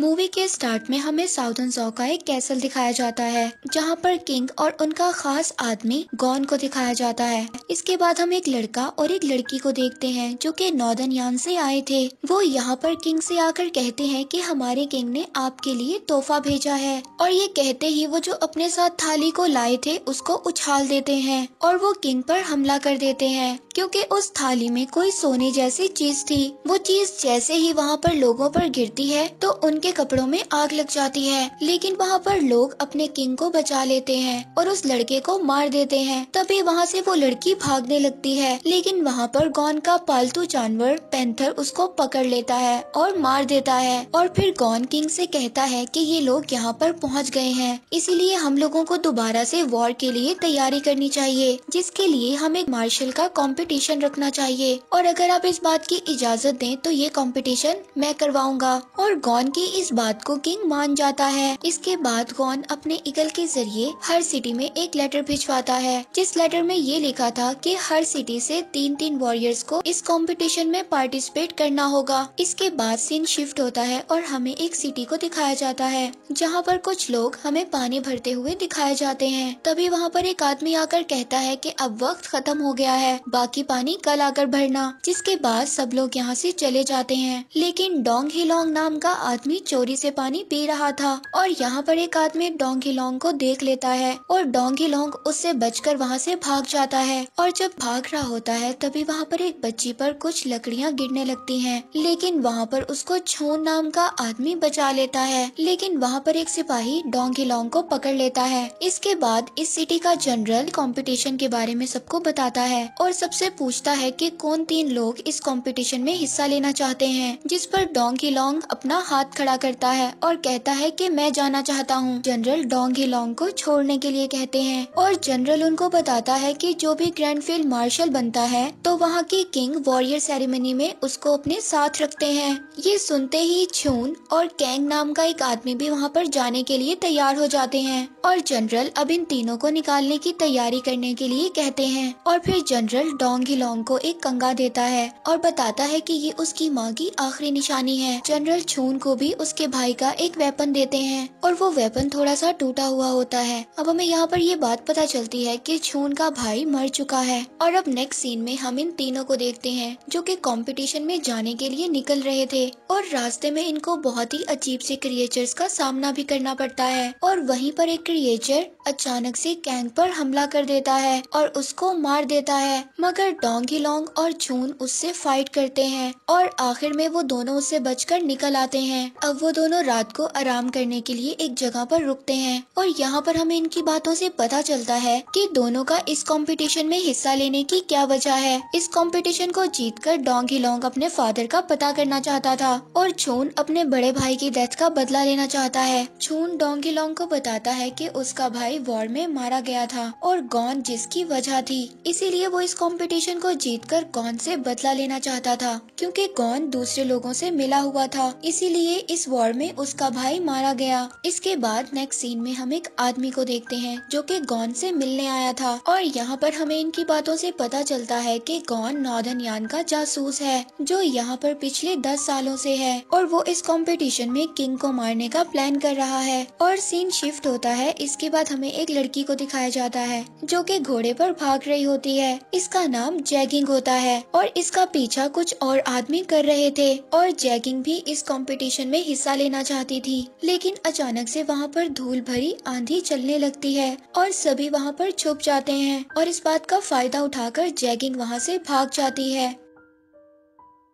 movie के start में हमें साउथन जो का एक कैसल दिखाया जाता है जहाँ पर किंग और उनका खास आदमी गॉन को दिखाया जाता है इसके बाद हम एक लड़का और एक लड़की को देखते हैं जो कि नॉर्दन यान से आए थे वो यहाँ पर किंग से आकर कहते हैं कि हमारे किंग ने आपके लिए तोहफा भेजा है और ये कहते ही वो जो अपने साथ थाली को लाए थे उसको उछाल देते हैं और वो किंग पर हमला कर देते हैं क्योंकि उस थाली में कोई सोने जैसी चीज थी वो चीज जैसे ही वहाँ पर लोगों पर गिरती है तो उनके कपड़ों में आग लग जाती है लेकिन वहाँ पर लोग अपने किंग को बचा लेते हैं और उस लड़के को मार देते हैं तभी वहाँ से वो लड़की भागने लगती है लेकिन वहाँ पर गौन का पालतू जानवर पैंथर उसको पकड़ लेता है और मार देता है और फिर गौन किंग से कहता है कि ये लोग यहाँ पर पहुँच गए हैं इसीलिए हम लोगों को दोबारा से वॉर के लिए तैयारी करनी चाहिए जिसके लिए हमें मार्शल का कॉम्पिट कंपटीशन रखना चाहिए और अगर आप इस बात की इजाज़त दें तो ये कंपटीशन मैं करवाऊंगा और गौन की इस बात को किंग मान जाता है इसके बाद गौन अपने इगल के जरिए हर सिटी में एक लेटर भिजवाता है जिस लेटर में ये लिखा था कि हर सिटी से तीन तीन वॉरियर्स को इस कॉम्पिटिशन में पार्टिसिपेट करना होगा इसके बाद सीन शिफ्ट होता है और हमें एक सिटी को दिखाया जाता है जहाँ पर कुछ लोग हमें पानी भरते हुए दिखाए जाते हैं तभी वहाँ पर एक आदमी आकर कहता है कि अब वक्त खत्म हो गया है बाकी बाकी पानी कल आकर भरना जिसके बाद सब लोग यहाँ से चले जाते हैं लेकिन डोंग हिलोंग नाम का आदमी चोरी से पानी पी रहा था और यहाँ पर एक आदमी डोंग हिलोंग को देख लेता है और डोंग हिलोंग उससे बचकर वहाँ से भाग जाता है और जब भाग रहा होता है तभी वहाँ पर एक बच्ची पर कुछ लकड़ियाँ गिरने लगती है लेकिन वहाँ पर उसको छोन नाम का आदमी बचा लेता है लेकिन वहाँ पर एक सिपाही डोंग हिलोंग को पकड़ लेता है इसके बाद इस सिटी का जनरल कॉम्पिटिशन के बारे में सबको बताता है और सबसे उससे पूछता है कि कौन तीन लोग इस कंपटीशन में हिस्सा लेना चाहते हैं जिस पर डोंग हिलोंग अपना हाथ खड़ा करता है और कहता है कि मैं जाना चाहता हूँ जनरल डोंग हिलोंग को छोड़ने के लिए कहते हैं और जनरल उनको बताता है कि जो भी ग्रैंड फील्ड मार्शल बनता है तो वहाँ की किंग वॉरियर सेरेमनी में उसको अपने साथ रखते हैं ये सुनते ही छून और कैंग नाम का एक आदमी भी वहाँ पर जाने के लिए तैयार हो जाते हैं और जनरल अब इन तीनों को निकालने की तैयारी करने के लिए कहते हैं और फिर जनरल डॉ डोंग ही लोंग को एक कंगा देता है और बताता है कि ये उसकी माँ की आखिरी निशानी है जनरल छून को भी उसके भाई का एक वेपन देते हैं और वो वेपन थोड़ा सा टूटा हुआ होता है अब हमें यहाँ पर ये बात पता चलती है कि छून का भाई मर चुका है और अब नेक्स्ट सीन में हम इन तीनों को देखते हैं जो कि कॉम्पिटिशन में जाने के लिए निकल रहे थे और रास्ते में इनको बहुत ही अजीब से क्रिएचर्स का सामना भी करना पड़ता है और वहीं पर एक क्रिएचर अचानक से कैंग पर हमला कर देता है और उसको मार देता है मगर डोंगी लोंग और जून उससे फाइट करते हैं और आखिर में वो दोनों उससे बचकर निकल आते हैं अब वो दोनों रात को आराम करने के लिए एक जगह पर रुकते हैं और यहाँ पर हमें इनकी बातों से पता चलता है कि दोनों का इस कंपटीशन में हिस्सा लेने की क्या वजह है इस कंपटीशन को जीत डोंगी लोंग अपने फादर का पता करना चाहता था और छून अपने बड़े भाई की डेथ का बदला लेना चाहता है डोंगी लोंग को बताता है की उसका भाई वॉर में मारा गया था और गॉन जिसकी वजह थी इसीलिए वो इस कॉम्पिटिशन कंपटीशन को जीतकर कौन से बदला लेना चाहता था क्योंकि कौन दूसरे लोगों से मिला हुआ था इसीलिए इस वॉर में उसका भाई मारा गया इसके बाद नेक्स्ट सीन में हम एक आदमी को देखते हैं जो कि गौन से मिलने आया था और यहाँ पर हमें इनकी बातों से पता चलता है कि गौन नॉर्दन यान का जासूस है जो यहाँ पर पिछले दस सालों से है और वो इस कंपटीशन में किंग को मारने का प्लान कर रहा है और सीन शिफ्ट होता है इसके बाद हमें एक लड़की को दिखाया जाता है जो की घोड़े पर भाग रही होती है इसका नाम नाम जैगिंग होता है और इसका पीछा कुछ और आदमी कर रहे थे और जैगिंग भी इस कंपटीशन में हिस्सा लेना चाहती थी लेकिन अचानक से वहाँ पर धूल भरी आंधी चलने लगती है और सभी वहाँ पर छुप जाते हैं और इस बात का फायदा उठाकर जैगिंग वहाँ से भाग जाती है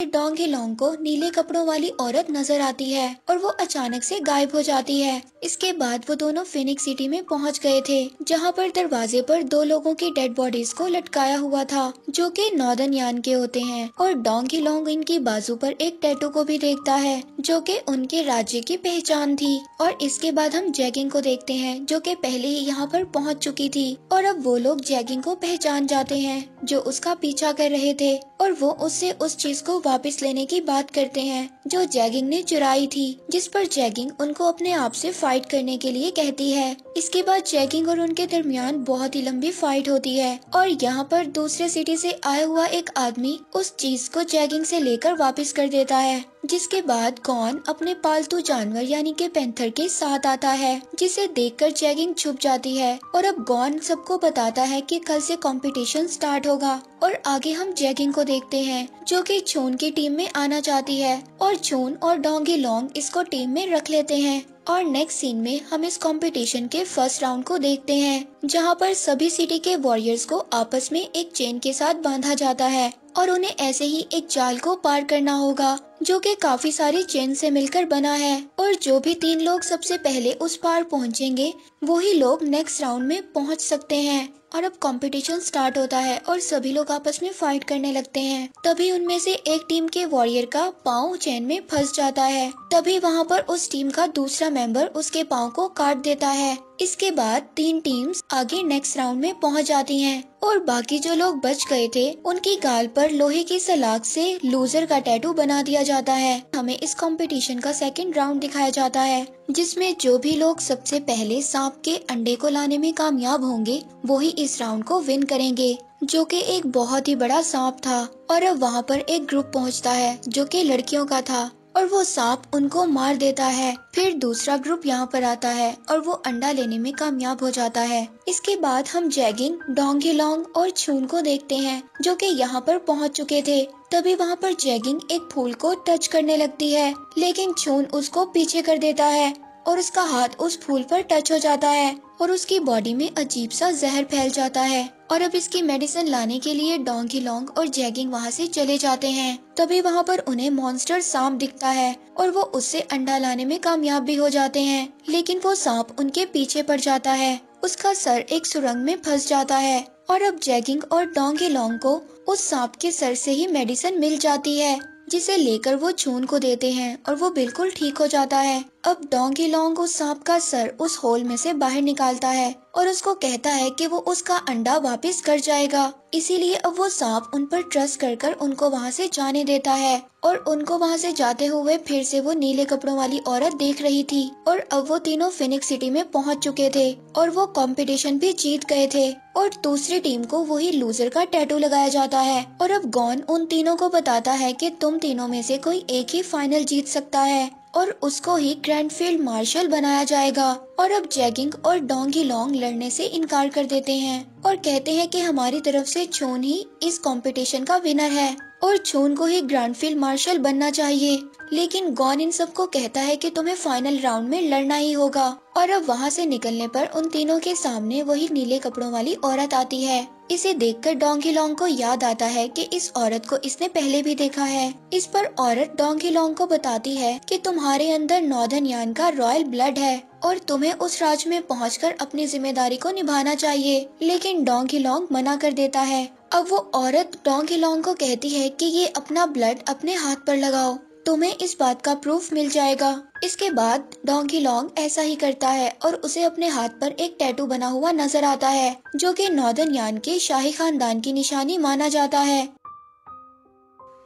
डोंग लोंग को नीले कपड़ों वाली औरत नजर आती है और वो अचानक से गायब हो जाती है इसके बाद वो दोनों फिनिक्स सिटी में पहुंच गए थे जहां पर दरवाजे पर दो लोगों की डेड बॉडीज को लटकाया हुआ था जो कि नॉर्दर्न यान के होते हैं और डोंग हिलोंग इनकी बाजू पर एक टैटू को भी देखता है जो की उनके राज्य की पहचान थी और इसके बाद हम जैगिंग को देखते हैं जो की पहले ही यहाँ पर पहुँच चुकी थी और अब वो लोग जैगिंग को पहचान जाते हैं जो उसका पीछा कर रहे थे और वो उससे उस चीज को वापस लेने की बात करते हैं जो जैगिंग ने चुराई थी जिस पर जैगिंग उनको अपने आप से फाइट करने के लिए कहती है इसके बाद जैगिंग और उनके दरमियान बहुत ही लंबी फाइट होती है और यहाँ पर दूसरे सिटी से आया हुआ एक आदमी उस चीज को जैगिंग से लेकर वापस कर देता है जिसके बाद कौन अपने पालतू जानवर यानी के पैंथर के साथ आता है जिसे देखकर जैगिंग छुप जाती है और अब गौन सबको बताता है कि कल से कंपटीशन स्टार्ट होगा और आगे हम जैगिंग को देखते हैं जो कि छोन उनकी टीम में आना चाहती है और जून और डोंगी लोंग इसको टीम में रख लेते हैं और नेक्स्ट सीन में हम इस कंपटीशन के फर्स्ट राउंड को देखते हैं जहां पर सभी सिटी के वॉरियर्स को आपस में एक चेन के साथ बांधा जाता है और उन्हें ऐसे ही एक जाल को पार करना होगा जो कि काफी सारी चेन से मिलकर बना है और जो भी तीन लोग सबसे पहले उस पार पहुंचेंगे वही लोग नेक्स्ट राउंड में पहुंच सकते हैं और अब कंपटीशन स्टार्ट होता है और सभी लोग आपस में फाइट करने लगते हैं तभी उनमें से एक टीम के वॉरियर का पाँव चैन में फंस जाता है तभी वहाँ पर उस टीम का दूसरा मेंबर उसके पाँव को काट देता है इसके बाद तीन टीम्स आगे नेक्स्ट राउंड में पहुंच जाती हैं और बाकी जो लोग बच गए थे उनकी गाल पर लोहे की सलाख से लूजर का टैटू बना दिया जाता है हमें इस कंपटीशन का सेकंड राउंड दिखाया जाता है जिसमें जो भी लोग सबसे पहले सांप के अंडे को लाने में कामयाब होंगे वो ही इस राउंड को विन करेंगे जो कि एक बहुत ही बड़ा सांप था और अब वहाँ पर एक ग्रुप पहुँचता है जो कि लड़कियों का था और वो सांप उनको मार देता है फिर दूसरा ग्रुप यहाँ पर आता है और वो अंडा लेने में कामयाब हो जाता है इसके बाद हम जैगिंग डोंगिलोंग और छून को देखते हैं जो कि यहाँ पर पहुँच चुके थे तभी वहाँ पर जैगिंग एक फूल को टच करने लगती है लेकिन छून उसको पीछे कर देता है और उसका हाथ उस फूल पर टच हो जाता है और उसकी बॉडी में अजीब सा जहर फैल जाता है और अब इसकी मेडिसिन लाने के लिए डोंगी लोंग और जैगिंग वहाँ से चले जाते हैं तभी वहाँ पर उन्हें मॉन्स्टर सांप दिखता है और वो उससे अंडा लाने में कामयाब भी हो जाते हैं लेकिन वो सांप उनके पीछे पड़ जाता है उसका सर एक सुरंग में फंस जाता है और अब जैगिंग और डोंगी लोंग को उस सांप के सर से ही मेडिसिन मिल जाती है जिसे लेकर वो चून को देते हैं और वो बिल्कुल ठीक हो जाता है अब डोंगी लोंग उस सांप का सर उस होल में से बाहर निकालता है और उसको कहता है कि वो उसका अंडा वापस कर जाएगा इसीलिए अब वो सांप उन पर ट्रस्ट कर कर उनको वहाँ से जाने देता है और उनको वहाँ से जाते हुए फिर से वो नीले कपड़ों वाली औरत देख रही थी और अब वो तीनों फिनिक्स सिटी में पहुँच चुके थे और वो कंपटीशन भी जीत गए थे और दूसरी टीम को वही लूजर का टैटू लगाया जाता है और अब गॉन उन तीनों को बताता है की तुम तीनों में से कोई एक ही फाइनल जीत सकता है और उसको ही ग्रैंड फील्ड मार्शल बनाया जाएगा और अब जैगिंग और डोंगी लॉन्ग लड़ने से इनकार कर देते हैं और कहते हैं कि हमारी तरफ से छोन ही इस कंपटीशन का विनर है और छोन को ही ग्रैंड फील्ड मार्शल बनना चाहिए लेकिन गॉन इन सबको कहता है कि तुम्हें फाइनल राउंड में लड़ना ही होगा और अब वहाँ से निकलने पर उन तीनों के सामने वही नीले कपड़ों वाली औरत आती है इसे देखकर डोंगहिलोंग को याद आता है कि इस औरत को इसने पहले भी देखा है इस पर औरत डोंगहिलोंग को बताती है कि तुम्हारे अंदर नॉर्दन यान का रॉयल ब्लड है और तुम्हें उस राज्य में पहुँच अपनी जिम्मेदारी को निभाना चाहिए लेकिन डोंगहिलोंग मना कर देता है अब वो औरत डोंगहिलोंग को कहती है कि ये अपना ब्लड अपने हाथ पर लगाओ तुम्हें इस बात का प्रूफ मिल जाएगा इसके बाद डोंकी लॉन्ग ऐसा ही करता है और उसे अपने हाथ पर एक टैटू बना हुआ नजर आता है जो कि नॉर्दर्न यान के शाही खानदान की निशानी माना जाता है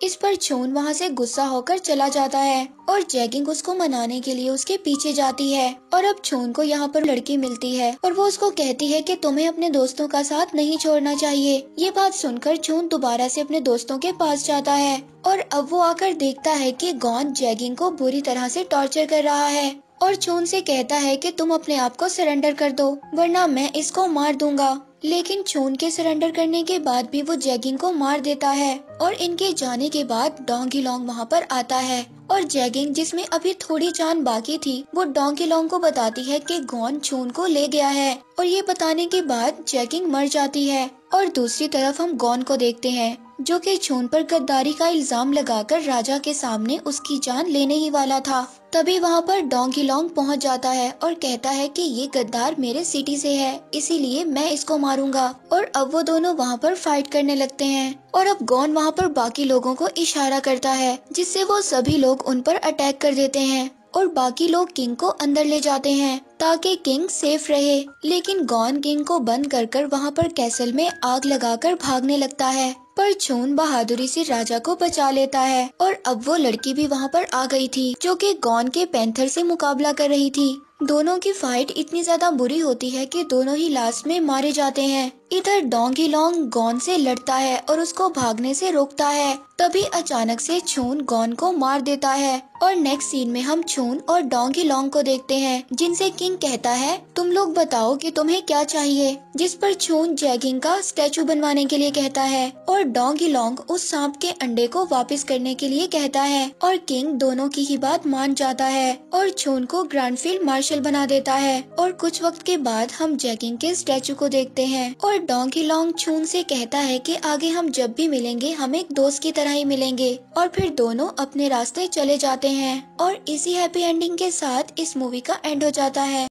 इस पर चोन वहाँ से गुस्सा होकर चला जाता है और जैगिंग उसको मनाने के लिए उसके पीछे जाती है और अब चोन को यहाँ पर लड़की मिलती है और वो उसको कहती है कि तुम्हें अपने दोस्तों का साथ नहीं छोड़ना चाहिए ये बात सुनकर चोन दोबारा से अपने दोस्तों के पास जाता है और अब वो आकर देखता है की गौन जैगिंग को बुरी तरह से टॉर्चर कर रहा है और चोन से कहता है कि तुम अपने आप को सरेंडर कर दो वरना मैं इसको मार दूंगा लेकिन चोन के सरेंडर करने के बाद भी वो जैगिंग को मार देता है और इनके जाने के बाद डोंगी लॉन्ग वहाँ पर आता है और जैगिंग जिसमें अभी थोड़ी जान बाकी थी वो डोंगी लॉन्ग को बताती है कि गॉन चोन को ले गया है और ये बताने के बाद जैगिंग मर जाती है और दूसरी तरफ हम गॉन को देखते हैं जो कि छून पर गद्दारी का इल्ज़ाम लगाकर राजा के सामने उसकी जान लेने ही वाला था तभी वहाँ पर डोंगी लॉन्ग पहुँच जाता है और कहता है कि ये गद्दार मेरे सिटी से है इसीलिए मैं इसको मारूंगा और अब वो दोनों वहाँ पर फाइट करने लगते हैं और अब गौन वहाँ पर बाकी लोगों को इशारा करता है जिससे वो सभी लोग उन पर अटैक कर देते हैं और बाकी लोग किंग को अंदर ले जाते हैं ताकि किंग सेफ रहे लेकिन गौन किंग को बंद कर कर वहाँ पर कैसल में आग लगाकर भागने लगता है पर छोन बहादुरी से राजा को बचा लेता है और अब वो लड़की भी वहाँ पर आ गई थी जो कि गौन के पैंथर से मुकाबला कर रही थी दोनों की फाइट इतनी ज्यादा बुरी होती है कि दोनों ही लास्ट में मारे जाते हैं इधर डोंगी लॉन्ग गौन से लड़ता है और उसको भागने से रोकता है तभी अचानक से छोन गौन को मार देता है और नेक्स्ट सीन में हम छून और डोंगी लॉन्ग को देखते हैं जिनसे किंग कहता है तुम लोग बताओ कि तुम्हें क्या चाहिए जिस पर छून जैगिंग का स्टैचू बनवाने के लिए कहता है और डोंगी लॉन्ग उस सांप के अंडे को वापस करने के लिए कहता है और किंग दोनों की ही बात मान जाता है और छून को ग्रांड फील्ड मार्शल बना देता है और कुछ वक्त के बाद हम जैगिंग के स्टैचू को देखते है और डोंगी लॉन्ग छून ऐसी कहता है की आगे हम जब भी मिलेंगे हम एक दोस्त की तरह ही मिलेंगे और फिर दोनों अपने रास्ते चले जाते हैं और इसी हैप्पी एंडिंग के साथ इस मूवी का एंड हो जाता है